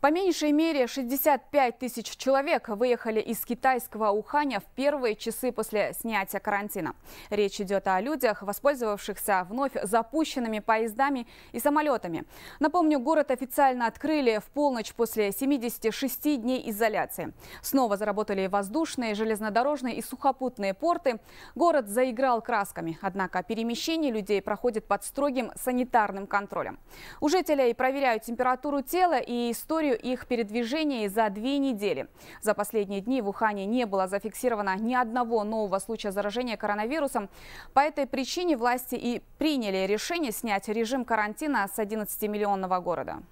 По меньшей мере 65 тысяч человек выехали из китайского Уханя в первые часы после снятия карантина. Речь идет о людях, воспользовавшихся вновь запущенными поездами и самолетами. Напомню, город официально открыли в полночь после 76 дней изоляции. Снова заработали воздушные, железнодорожные и сухопутные порты. Город заиграл красками, однако перемещение людей проходит под строгим санитарным контролем. У жителей проверяют температуру тела и историю историю их передвижений за две недели. За последние дни в Ухане не было зафиксировано ни одного нового случая заражения коронавирусом. По этой причине власти и приняли решение снять режим карантина с 11-миллионного города.